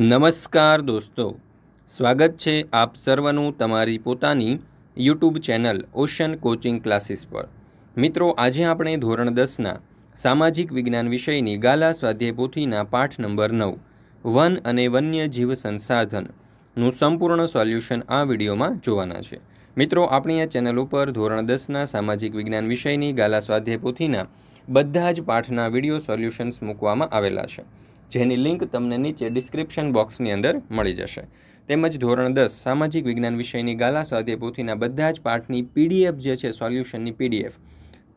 નમસ્કાર દોસ્તો સ્વાગત છે આપ સર્વનું તમારી પોતાની YouTube channel Ocean coaching classes પર મિત્રો આજે આપણે ધોરણ દસના સામાજિક વિજ્ઞાન વિષયની ગાલા સ્વાધ્યાય પોથીના પાઠ નંબર નવ વન અને વન્ય જીવ સંસાધનનું સંપૂર્ણ સોલ્યુશન આ વિડીયોમાં જોવાના છે મિત્રો આપણી આ ચેનલ ઉપર ધોરણ દસના સામાજિક વિજ્ઞાન વિષયની ગાલા સ્વાધ્યાય પોથીના બધા જ પાઠના વિડીયો સોલ્યુશન્સ મૂકવામાં આવેલા છે જેની લિંક તમને નીચે ડિસ્ક્રિપ્શન બોક્સની અંદર મળી જશે તેમજ ધોરણ દસ સામાજિક વિજ્ઞાન વિષયની ગાલા સ્વાધ્યાય પોથીના બધા જ પાઠની પીડીએફ જે છે સોલ્યુશનની પીડીએફ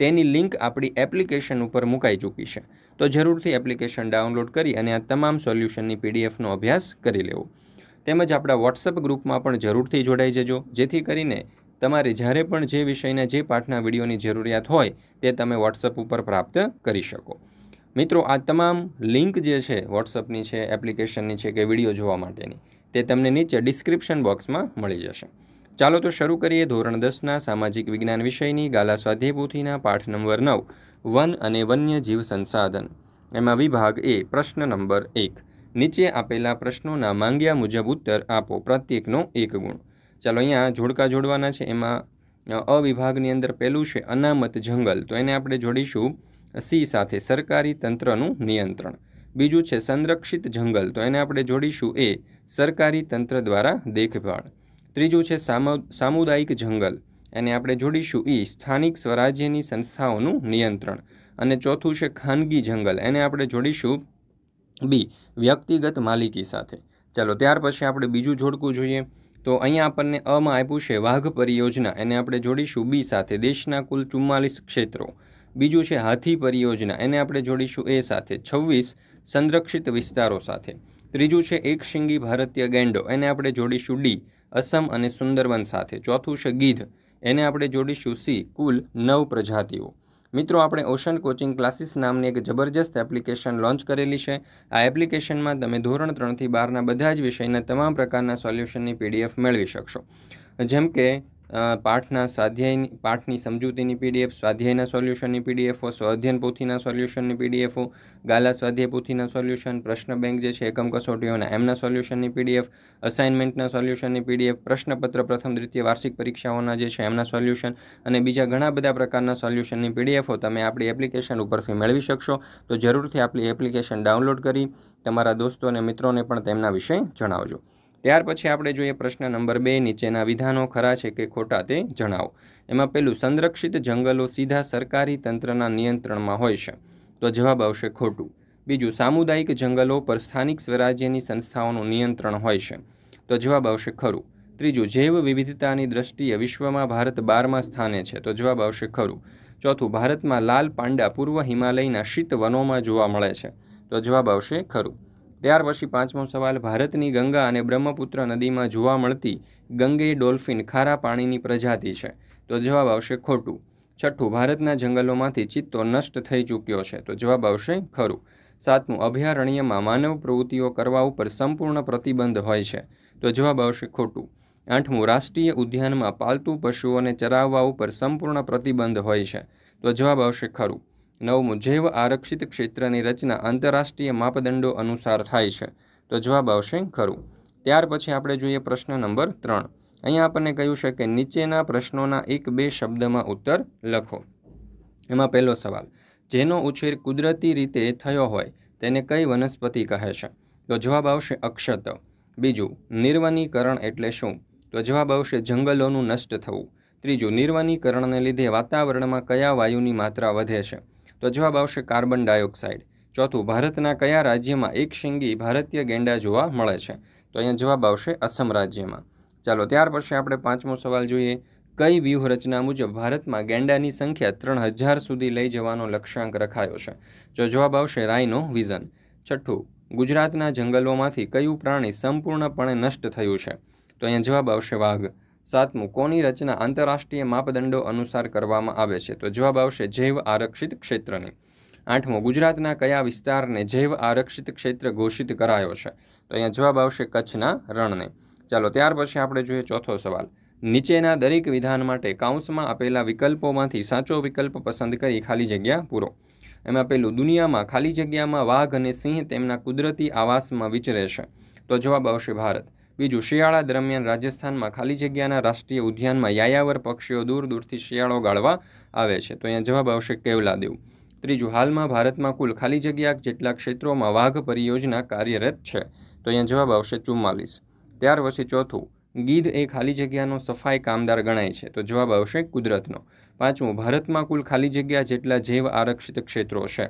તેની લિંક આપણી એપ્લિકેશન ઉપર મુકાઈ ચૂકી છે તો જરૂરથી એપ્લિકેશન ડાઉનલોડ કરી અને આ તમામ સોલ્યુશનની પીડીએફનો અભ્યાસ કરી લેવો તેમજ આપણા વોટ્સઅપ ગ્રુપમાં પણ જરૂરથી જોડાઈ જજો જેથી કરીને તમારે જ્યારે પણ જે વિષયના જે પાઠના વિડીયોની જરૂરિયાત હોય તે તમે વોટ્સઅપ ઉપર પ્રાપ્ત કરી શકો મિત્રો આ તમામ લિંક જે છે વોટ્સઅપની છે એપ્લિકેશનની છે કે વિડીયો જોવા માટેની તે તમને નીચે ડિસ્ક્રિપ્શન બોક્સમાં મળી જશે ચાલો તો શરૂ કરીએ ધોરણ દસના સામાજિક વિજ્ઞાન વિષયની ગાલા સ્વાધ્યાય પાઠ નંબર નવ વન અને વન્ય જીવ સંસાધન એમાં વિભાગ એ પ્રશ્ન નંબર એક નીચે આપેલા પ્રશ્નોના માંગ્યા મુજબ ઉત્તર આપો પ્રત્યેકનો એક ગુણ ચાલો અહીંયા જોડકા જોડવાના છે એમાં અવિભાગની અંદર પહેલું છે અનામત જંગલ તો એને આપણે જોડીશું સી સાથે સરકારી તંત્રનું નિયંત્રણ બીજું છે સંરક્ષિત જંગલ તો એને આપણે જોડીશું એ સરકારી તંત્ર દ્વારા દેખભાળ ત્રીજું છે સામુદાયિક જંગલ એને આપણે જોડીશું એ સ્થાનિક સ્વરાજ્યની સંસ્થાઓનું નિયંત્રણ અને ચોથું છે ખાનગી જંગલ એને આપણે જોડીશું બી વ્યક્તિગત માલિકી સાથે ચાલો ત્યાર પછી આપણે બીજું જોડકું જોઈએ તો અહીંયા આપણને અમાં આપ્યું છે વાઘ પરિયોજના એને આપણે જોડીશું બી સાથે દેશના કુલ ચુમ્માલીસ ક્ષેત્રો બીજું છે હાથી પરિયોજના એને આપણે જોડીશું એ સાથે છવ્વીસ સંરક્ષિત વિસ્તારો સાથે ત્રીજું છે એક શિંગી ભારતીય ગેંડો એને આપણે જોડીશું ડી અસમ અને સુંદરવન સાથે ચોથું છે ગીધ એને આપણે જોડીશું સી કુલ નવ પ્રજાતિઓ મિત્રો આપણે ઓશન કોચિંગ ક્લાસીસ નામની એક જબરજસ્ત એપ્લિકેશન લોન્ચ કરેલી છે આ એપ્લિકેશનમાં તમે ધોરણ ત્રણથી બારના બધા જ વિષયના તમામ પ્રકારના સોલ્યુશનની પીડીએફ મેળવી શકશો જેમ કે પાઠના સ્વાધ્યાયની પાઠની સમજૂતીની પીડીએફ સ્વાધ્યાયના સોલ્યુશનની પીડીએફો સ્વાધ્યન પોથીના સોલ્યુશનની પીડીએફો ગાલા સ્વાધ્યાય પોથીના સોલ્યુશન પ્રશ્ન બેંક જે છે એકમ કસોટીઓના એમના સોલ્યુશનની પીડીએફ અસાઇનમેન્ટના સોલ્યુશનની પીડીએફ પ્રશ્નપત્ર પ્રથમ દ્વિતીય વાર્ષિક પરીક્ષાઓના જે છે એમના સોલ્યુશન અને બીજા ઘણા બધા પ્રકારના સોલ્યુશનની પીડીએફો તમે આપણી એપ્લિકેશન ઉપરથી મેળવી શકશો તો જરૂરથી આપણી એપ્લિકેશન ડાઉનલોડ કરી તમારા દોસ્તો અને મિત્રોને પણ તેમના વિશે જણાવજો ત્યાર પછી આપણે જોઈએ પ્રશ્ન નંબર બે નીચેના વિધાનો ખરા છે કે ખોટા તે જણાવો એમાં પહેલું સંરક્ષિત જંગલો સીધા સરકારી તંત્રના નિયંત્રણમાં હોય છે તો જવાબ આવશે ખોટું બીજું સામુદાયિક જંગલો પર સ્થાનિક સ્વરાજ્યની સંસ્થાઓનું નિયંત્રણ હોય છે તો જવાબ આવશે ખરું ત્રીજું જૈવ વિવિધતાની દ્રષ્ટિએ વિશ્વમાં ભારત બારમાં સ્થાને છે તો જવાબ આવશે ખરું ચોથું ભારતમાં લાલ પાંડા પૂર્વ હિમાલયના શીત વનોમાં જોવા મળે છે તો જવાબ આવશે ખરું ત્યાર પછી પાંચમો સવાલ ભારતની ગંગા અને બ્રહ્મપુત્ર નદીમાં જોવા મળતી ગંગે ડોલ્ફિન ખારા પાણીની પ્રજાતિ છે તો જવાબ આવશે ખોટું છઠ્ઠું ભારતના જંગલોમાંથી ચિત્તો નષ્ટ થઈ ચૂક્યો છે તો જવાબ આવશે ખરું સાતમું અભયારણ્યમાં માનવ પ્રવૃત્તિઓ કરવા ઉપર સંપૂર્ણ પ્રતિબંધ હોય છે તો જવાબ આવશે ખોટું આઠમું રાષ્ટ્રીય ઉદ્યાનમાં પાલતુ પશુઓને ચરાવવા ઉપર સંપૂર્ણ પ્રતિબંધ હોય છે તો જવાબ આવશે ખરું નવમું જૈવ આરક્ષિત ક્ષેત્રની રચના આંતરરાષ્ટ્રીય માપદંડો અનુસાર થાય છે તો જવાબ આવશે ખરું ત્યાર પછી આપણે જોઈએ પ્રશ્ન નંબર ત્રણ અહીંયા આપણને કહ્યું છે કે નીચેના પ્રશ્નોના એક બે શબ્દમાં ઉત્તર લખો એમાં પહેલો સવાલ જેનો ઉછેર કુદરતી રીતે થયો હોય તેને કઈ વનસ્પતિ કહે છે તો જવાબ આવશે અક્ષત બીજું નિર્વનીકરણ એટલે શું તો જવાબ આવશે જંગલોનું નષ્ટ થવું ત્રીજું નિર્વનીકરણને લીધે વાતાવરણમાં કયા વાયુની માત્રા વધે છે તો જવાબ આવશે કાર્બન ડાયોક્સાઇડ ચોથું ભારતના કયા રાજ્યમાં એક શિંગી ભારતીય ગેંડા જોવા મળે છે તો અહીંયા જવાબ આવશે અસમ રાજ્યમાં ચાલો ત્યાર પછી આપણે પાંચમો સવાલ જોઈએ કઈ વ્યૂહરચના મુજબ ભારતમાં ગેંડાની સંખ્યા ત્રણ હજાર સુધી લઈ જવાનો લક્ષ્યાંક રખાયો છે જો જવાબ આવશે રાયનો વિઝન છઠ્ઠું ગુજરાતના જંગલોમાંથી કયું પ્રાણી સંપૂર્ણપણે નષ્ટ થયું છે તો અહીંયા જવાબ આવશે વાઘ સાતમું કોની રચના આંતરરાષ્ટ્રીય માપદંડો અનુસાર કરવામાં આવે છે તો જવાબ આવશે જૈવ આરક્ષિત ક્ષેત્રની આઠમું ગુજરાતના કયા વિસ્તારને જૈવ આરક્ષિત ક્ષેત્ર ઘોષિત કરાયો છે તો અહીંયા જવાબ આવશે કચ્છના રણને ચાલો ત્યાર પછી આપણે જોઈએ ચોથો સવાલ નીચેના દરેક વિધાન માટે કાઉન્સમાં આપેલા વિકલ્પોમાંથી સાચો વિકલ્પ પસંદ કરી ખાલી જગ્યા પૂરો એમાં પેલું દુનિયામાં ખાલી જગ્યામાં વાઘ અને સિંહ તેમના કુદરતી આવાસમાં વિચરે છે તો જવાબ આવશે ભારત બીજું શિયાળા દરમિયાન રાજસ્થાનમાં ખાલી જગ્યાના રાષ્ટ્રીય ઉદ્યાનમાં યાયાવર પક્ષીઓ દૂર દૂરથી શિયાળો ગાળવા આવે છે તો અહીંયા જવાબ આવશે કેવલાદેવ ત્રીજું હાલમાં ભારતમાં કુલ ખાલી જગ્યા જેટલા ક્ષેત્રોમાં વાઘ પરિયોજના કાર્યરત છે તો અહીંયા જવાબ આવશે ચુમ્માલીસ ત્યાર પછી ચોથું ગીધ એ ખાલી જગ્યાનો સફાઈ કામદાર ગણાય છે તો જવાબ આવશે કુદરતનો પાંચમું ભારતમાં કુલ ખાલી જગ્યા જેટલા જૈવ આરક્ષિત ક્ષેત્રો છે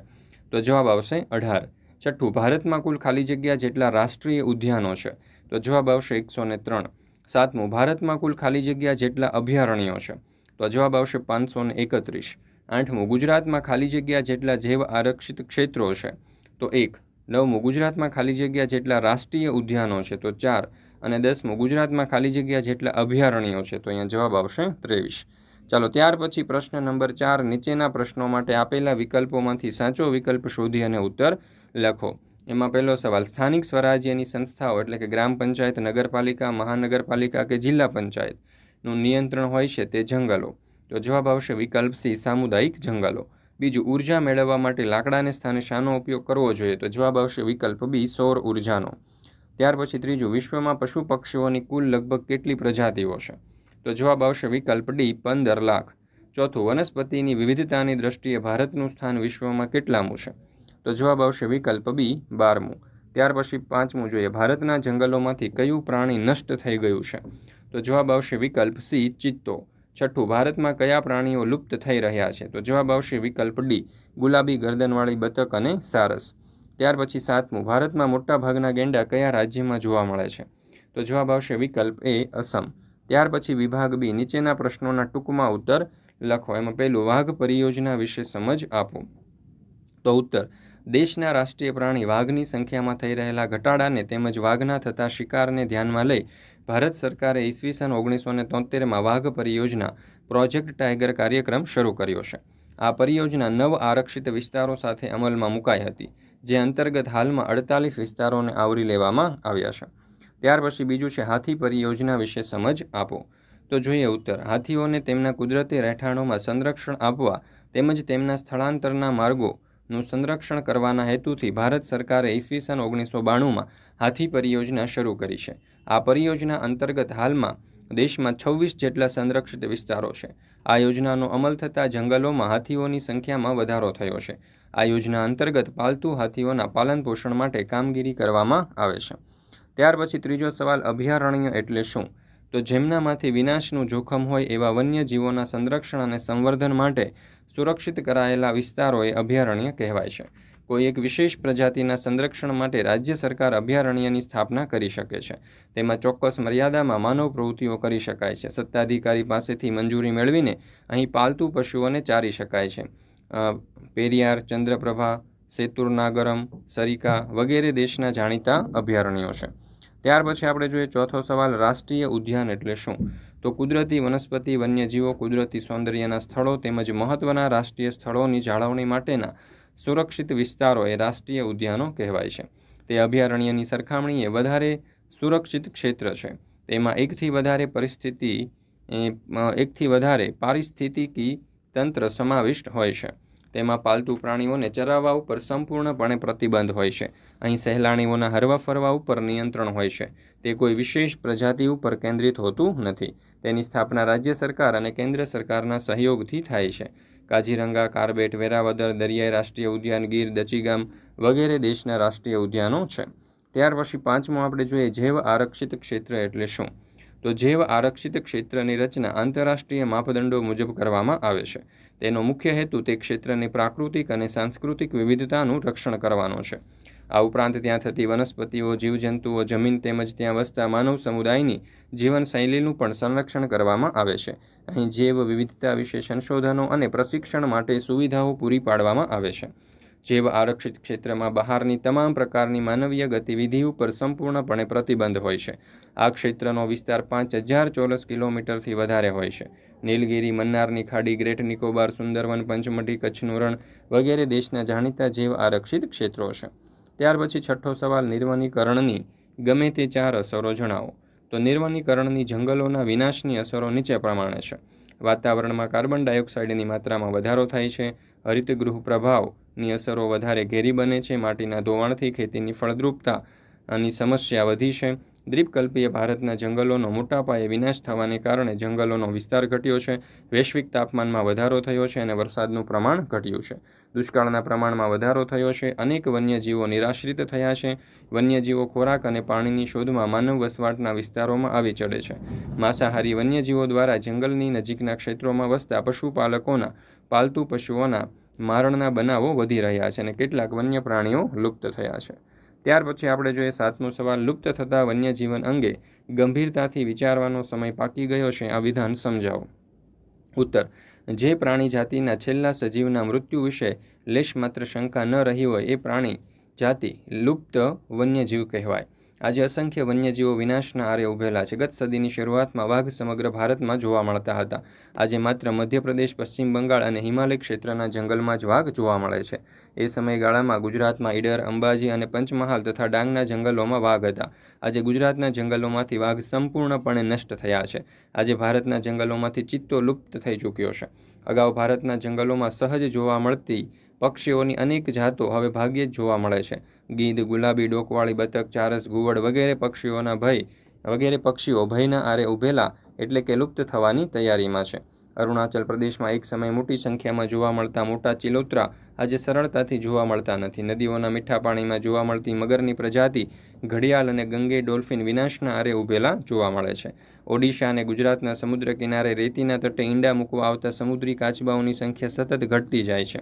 તો જવાબ આવશે અઢાર છઠ્ઠું ભારતમાં કુલ ખાલી જગ્યા જેટલા રાષ્ટ્રીય ઉદ્યાનો છે તો જવાબ આવશે એકસો ને ત્રણ સાતમું ભારતમાં કુલ ખાલી જગ્યા જેટલા અભયારણ્યો છે તો જવાબ આવશે પાંચસો ને એકત્રીસ આઠમું ગુજરાતમાં ખાલી જગ્યા જેટલા જૈવ આરક્ષિત ક્ષેત્રો છે તો એક નવમું ગુજરાતમાં ખાલી જગ્યા જેટલા રાષ્ટ્રીય ઉદ્યાનો છે તો ચાર અને દસમું ગુજરાતમાં ખાલી જગ્યા જેટલા અભયારણ્યો છે તો અહીંયા જવાબ આવશે ત્રેવીસ ચાલો ત્યાર પછી પ્રશ્ન નંબર ચાર નીચેના પ્રશ્નો માટે આપેલા વિકલ્પોમાંથી સાચો વિકલ્પ શોધી અને ઉત્તર લખો એમાં પહેલો સવાલ સ્થાનિક સ્વરાજ્યની સંસ્થાઓ એટલે કે ગ્રામ પંચાયત નગરપાલિકા મહાનગરપાલિકા કે જિલ્લા પંચાયતનું નિયંત્રણ હોય છે તે જંગલો તો જવાબ આવશે વિકલ્પ સી સામુદાયિક જંગલો બીજું ઉર્જા મેળવવા માટે લાકડાને સ્થાને શાનો ઉપયોગ કરવો જોઈએ તો જવાબ આવશે વિકલ્પ બી સૌર ઉર્જાનો ત્યાર પછી ત્રીજું વિશ્વમાં પશુ પક્ષીઓની કુલ લગભગ કેટલી પ્રજાતિઓ છે તો જવાબ આવશે વિકલ્પ ડી પંદર લાખ ચોથું વનસ્પતિની વિવિધતાની દ્રષ્ટિએ ભારતનું સ્થાન વિશ્વમાં કેટલામું છે તો જવાબ આવશે વિકલ્પ બી બારમું ત્યાર પછી પાંચમું જોઈએ ભારતના જંગલોમાંથી કયું પ્રાણી નષ્ટ થઈ ગયું છે તો જવાબ આવશે વિકલ્પ સી ચિત્તો છઠ્ઠું ભારતમાં કયા પ્રાણીઓ લુપ્ત થઈ રહ્યા છે તો જવાબ આવશે વિકલ્પ ડી ગુલાબી ગરદનવાળી બતક અને સારસ ત્યાર પછી સાતમું ભારતમાં મોટાભાગના ગેંડા કયા રાજ્યમાં જોવા મળે છે તો જવાબ આવશે વિકલ્પ એ અસમ ત્યાર પછી વિભાગ બી નીચેના પ્રશ્નોના ટૂંકમાં ઉત્તર લખો એમાં પહેલું વાઘ પરિયોજના વિશે સમજ આપો તો ઉત્તર દેશના રાષ્ટ્રીય પ્રાણી વાઘની સંખ્યામાં થઈ રહેલા ઘટાડાને તેમજ વાઘના થતા શિકારને ધ્યાનમાં લઈ ભારત સરકારે ઈસવીસન ઓગણીસો ને તોતેરમાં વાઘ પરિયોજના પ્રોજેક્ટ ટાઈગર કાર્યક્રમ શરૂ કર્યો છે આ પરિયોજના નવ આરક્ષિત વિસ્તારો સાથે અમલમાં મુકાઈ હતી જે અંતર્ગત હાલમાં અડતાલીસ વિસ્તારોને આવરી લેવામાં આવ્યા છે ત્યાર પછી બીજું છે હાથી પરિયોજના વિશે સમજ આપો તો જોઈએ ઉત્તર હાથીઓને તેમના કુદરતી રહેઠાણોમાં સંરક્ષણ આપવા તેમજ તેમના સ્થળાંતરના માર્ગો નું સંરક્ષણ કરવાના હેતુથી ભારત સરકારે ઈસવીસન ઓગણીસો બાણુંમાં હાથી પરિયોજના શરૂ કરી છે આ પરિયોજના અંતર્ગત હાલમાં દેશમાં છવ્વીસ જેટલા સંરક્ષિત વિસ્તારો છે આ યોજનાનો અમલ થતાં જંગલોમાં હાથીઓની સંખ્યામાં વધારો થયો છે આ યોજના અંતર્ગત પાલતુ હાથીઓના પાલનપોષણ માટે કામગીરી કરવામાં આવે છે ત્યાર પછી ત્રીજો સવાલ અભયારણ્ય એટલે શું તો જેમનામાંથી વિનાશનું જોખમ હોય એવા વન્યજીવોના સંરક્ષણ અને સંવર્ધન માટે સુરક્ષિત કરાયેલા વિસ્તારોએ અભયારણ્ય કહેવાય છે કોઈ એક વિશેષ પ્રજાતિના સંરક્ષણ માટે રાજ્ય સરકાર અભયારણ્યની સ્થાપના કરી શકે છે તેમાં ચોક્કસ મર્યાદામાં માનવ પ્રવૃત્તિઓ કરી શકાય છે સત્તાધિકારી પાસેથી મંજૂરી મેળવીને અહીં પાલતુ પશુઓને ચારી શકાય છે પેરિયાર ચંદ્રપ્રભા સેતુરનાગરમ સરિકા વગેરે દેશના જાણીતા અભયારણ્યો છે ત્યાર પછી આપણે જોઈએ ચોથો સવાલ રાષ્ટ્રીય ઉદ્યાન એટલે શું તો કુદરતી વનસ્પતિ વન્યજીવો કુદરતી સૌંદર્યના સ્થળો તેમજ મહત્ત્વના રાષ્ટ્રીય સ્થળોની જાળવણી માટેના સુરક્ષિત વિસ્તારો એ રાષ્ટ્રીય ઉદ્યાનો કહેવાય છે તે અભયારણ્યની સરખામણીએ વધારે સુરક્ષિત ક્ષેત્ર છે તેમાં એકથી વધારે પરિસ્થિતિ એકથી વધારે પારિસ્થિતિકી તંત્ર સમાવિષ્ટ હોય છે તેમાં પાલતુ પ્રાણીઓને ચરાવવા ઉપર સંપૂર્ણપણે પ્રતિબંધ હોય છે અહીં સહેલાણીઓના હરવા ફરવા ઉપર નિયંત્રણ હોય છે તે કોઈ વિશેષ પ્રજાતિ ઉપર કેન્દ્રિત હોતું નથી તેની સ્થાપના રાજ્ય સરકાર અને કેન્દ્ર સરકારના સહયોગથી થાય છે કાજીરંગા કાર્બેટ વેરાવદર દરિયાઈ રાષ્ટ્રીય ઉદ્યાન ગીર દચીગામ વગેરે દેશના રાષ્ટ્રીય ઉદ્યાનો છે ત્યાર પછી પાંચમું આપણે જોઈએ જૈવ આરક્ષિત ક્ષેત્ર એટલે શું તો જૈવ આરક્ષિત ક્ષેત્રની રચના આંતરરાષ્ટ્રીય માપદંડો મુજબ કરવામાં આવે છે તેનો મુખ્ય હેતુ તે ક્ષેત્રની પ્રાકૃતિક અને સાંસ્કૃતિક વિવિધતાનું રક્ષણ કરવાનો છે આ ઉપરાંત ત્યાં થતી વનસ્પતિઓ જીવજંતુઓ જમીન તેમજ ત્યાં વસતા માનવ સમુદાયની જીવનશૈલીનું પણ સંરક્ષણ કરવામાં આવે છે અહીં જૈવ વિવિધતા વિશે સંશોધનો અને પ્રશિક્ષણ માટે સુવિધાઓ પૂરી પાડવામાં આવે છે જેવ આરક્ષિત ક્ષેત્રમાં બહારની તમામ પ્રકારની માનવીય ગતિવિધિ ઉપર સંપૂર્ણપણે પ્રતિબંધ હોય છે આ ક્ષેત્રનો વિસ્તાર પાંચ હજાર ચોરસ કિલોમીટરથી વધારે હોય છે નીલગિરી મન્નારની ખાડી ગ્રેટ નિકોબાર સુંદરવન પંચમઢી કચ્છનું રણ વગેરે દેશના જાણીતા જેવ આરક્ષિત ક્ષેત્રો છે ત્યાર પછી છઠ્ઠો સવાલ નિર્વનીકરણની ગમે તે ચાર અસરો જણાવો તો નિર્વનીકરણની જંગલોના વિનાશની અસરો નીચે પ્રમાણે છે વાતાવરણમાં કાર્બન ડાયોક્સાઇડની માત્રામાં વધારો થાય છે હરિતગૃહ પ્રભાવ ની અસરો વધારે ઘેરી બને છે માટીના ધોવાણથી ખેતીની ફળદ્રુપતા ફળદ્રુપતાની સમસ્યા વધી છે દ્વીપકલ્પીય ભારતના જંગલોનો મોટા પાયે વિનાશ થવાને કારણે જંગલોનો વિસ્તાર ઘટ્યો છે વૈશ્વિક તાપમાનમાં વધારો થયો છે અને વરસાદનું પ્રમાણ ઘટ્યું છે દુષ્કાળના પ્રમાણમાં વધારો થયો છે અનેક વન્યજીવો નિરાશ્રિત થયા છે વન્યજીવો ખોરાક અને પાણીની શોધમાં માનવ વસવાટના વિસ્તારોમાં આવી ચડે છે માંસાહારી વન્યજીવો દ્વારા જંગલની નજીકના ક્ષેત્રોમાં વસતા પશુપાલકોના પાલતુ પશુઓના મારણના બનાવો વધી રહ્યા છે અને કેટલાક વન્ય પ્રાણીઓ લુપ્ત થયા છે ત્યાર પછી આપણે જોઈએ સાતમો સવાલ લુપ્ત થતા વન્યજીવન અંગે ગંભીરતાથી વિચારવાનો સમય પાકી ગયો છે આ વિધાન સમજાવો ઉત્તર જે પ્રાણી જાતિના છેલ્લા સજીવના મૃત્યુ વિશે લેશ માત્ર શંકા ન રહી હોય એ પ્રાણી જાતિ લુપ્ત વન્યજીવ કહેવાય આજે અસંખ્ય વન્યજીવો વિનાશના આરે ઉભેલા છે ગત સદીની શરૂઆતમાં વાઘ સમગ્ર ભારતમાં જોવા મળતા હતા આજે માત્ર મધ્યપ્રદેશ પશ્ચિમ બંગાળ અને હિમાલય ક્ષેત્રના જંગલમાં જ વાઘ જોવા મળે છે એ સમયગાળામાં ગુજરાતમાં ઈડર અંબાજી અને પંચમહાલ તથા ડાંગના જંગલોમાં વાઘ હતા આજે ગુજરાતના જંગલોમાંથી વાઘ સંપૂર્ણપણે નષ્ટ થયા છે આજે ભારતના જંગલોમાંથી ચિત્તો લુપ્ત થઈ ચૂક્યો છે અગાઉ ભારતના જંગલોમાં સહજ જોવા મળતી પક્ષીઓની અનેક જાતો હવે ભાગ્યે જ જોવા મળે છે ગીધ ગુલાબી ડોકવાળી બતક ચારસ ઘુવડ વગેરે પક્ષીઓના ભય વગેરે પક્ષીઓ ભયના આરે ઉભેલા એટલે કે લુપ્ત થવાની તૈયારીમાં છે અરુણાચલ પ્રદેશમાં એક સમય મોટી સંખ્યામાં જોવા મળતા મોટા ચિલોતરા આજે સરળતાથી જોવા મળતા નથી નદીઓના મીઠા પાણીમાં જોવા મળતી મગરની પ્રજાતિ ઘડિયાળ અને ગંગે ડોલ્ફિન વિનાશના આરે ઊભેલા જોવા મળે છે ઓડિશા અને ગુજરાતના સમુદ્ર કિનારે રેતીના તટે ઈંડા મૂકવા આવતા સમુદ્રી કાચબાઓની સંખ્યા સતત ઘટતી જાય છે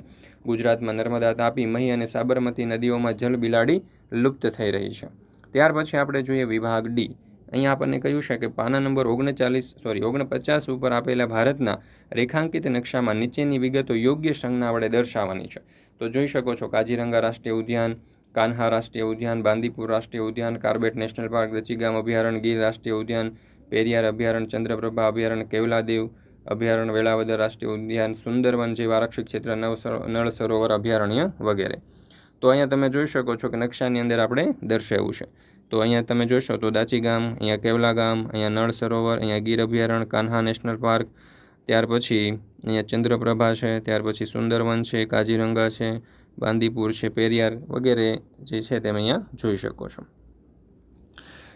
ગુજરાતમાં નર્મદા તાપી મહી અને સાબરમતી નદીઓમાં જલ બિલાડી લુપ્ત થઈ રહી છે ત્યાર પછી આપણે જોઈએ વિભાગ ડી અહીંયા આપણને કહ્યું છે કે પાના નંબર ઓગણચાલીસ સોરી ઓગણપચાસ ઉપર આપેલા ભારતના રેખાંકિત નકશામાં નીચેની વિગતો યોગ્ય સંજ્ઞા વડે દર્શાવવાની છે તો જોઈ શકો છો કાજીરંગા રાષ્ટ્રીય ઉદ્યાન કાન્હા રાષ્ટ્રીય ઉદ્યાન બાંદીપુર રાષ્ટ્રીય ઉદ્યાન કાર્બેટ નેશનલ પાર્ક દચીગામ અભયારણ્ય ગીર રાષ્ટ્રીય ઉદ્યાન પેરિયાર અભયારણ્ય ચંદ્રપ્રભા અભયારણ્ય કેવલાદેવ અભયારણ્ય વેળાવદર રાષ્ટ્રીય ઉદ્યાન સુંદરવન જેવા આરક્ષિત ક્ષેત્ર નવ નળ સરોવર અભયારણ્ય વગેરે તો અહીંયા તમે જોઈ શકો છો કે નકશાની અંદર આપણે દર્શાવ્યું છે તો અહીંયા તમે જોશો તો દાચી ગામ અહીંયા કેવલા ગામ અહીંયા નળ સરોવર અહીંયા ગીર અભયારણ્ય કાન્હા નેશનલ પાર્ક ત્યાર પછી અહીંયા ચંદ્રપ્રભા છે ત્યાર પછી સુંદરવન છે કાજીરંગા છે બાંદીપુર છે પેરિયાર વગેરે જે છે તમે અહીંયા જોઈ શકો છો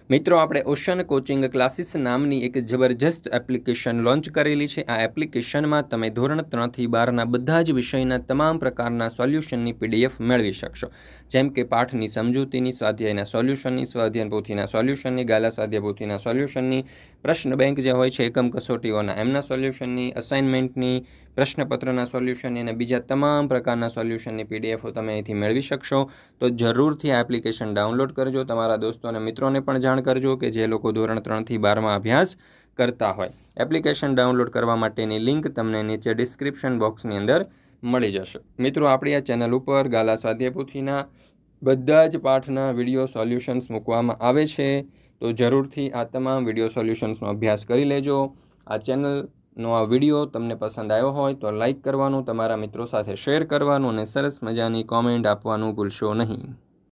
મિત્રો આપણે ઓશન કોચિંગ ક્લાસીસ નામની એક જબરજસ્ત એપ્લિકેશન લોન્ચ કરેલી છે આ એપ્લિકેશનમાં તમે ધોરણ ત્રણથી બારના બધા જ વિષયના તમામ પ્રકારના સોલ્યુશનની પીડીએફ મેળવી શકશો જેમ કે પાઠની સમજૂતીની સ્વાધ્યાયના સોલ્યુશનની સ્વાધ્યાય પોથીના સોલ્યુશનની ગાલા સ્વાધ્યાય પોથીના સોલ્યુશનની પ્રશ્ન બેંક જે હોય છે એકમ કસોટીઓના એમના સોલ્યુશનની અસાઇનમેન્ટની પ્રશ્નપત્રના સોલ્યુશન અને બીજા તમામ પ્રકારના સોલ્યુશનની પીડીએફો તમે અહીંથી મેળવી શકશો તો જરૂરથી આ એપ્લિકેશન ડાઉનલોડ કરજો તમારા દોસ્તો અને મિત્રોને પણ જાણ કરજો કે જે લોકો ધોરણ ત્રણથી બારમાં અભ્યાસ કરતા હોય એપ્લિકેશન ડાઉનલોડ કરવા માટેની લિંક તમને નીચે ડિસ્ક્રિપ્શન બોક્સની અંદર મળી જશે મિત્રો આપણી આ ચેનલ ઉપર ગાલા સ્વાધ્યાય પોથીના બધા જ પાઠના વિડીયો સોલ્યુશન્સ મૂકવામાં આવે છે તો જરૂરથી આ તમામ વિડીયો સોલ્યુશન્સનો અભ્યાસ કરી લેજો આ ચેનલનો આ વિડીયો તમને પસંદ આવ્યો હોય તો લાઇક કરવાનું તમારા મિત્રો સાથે શેર કરવાનું અને સરસ મજાની કોમેન્ટ આપવાનું ભૂલશો નહીં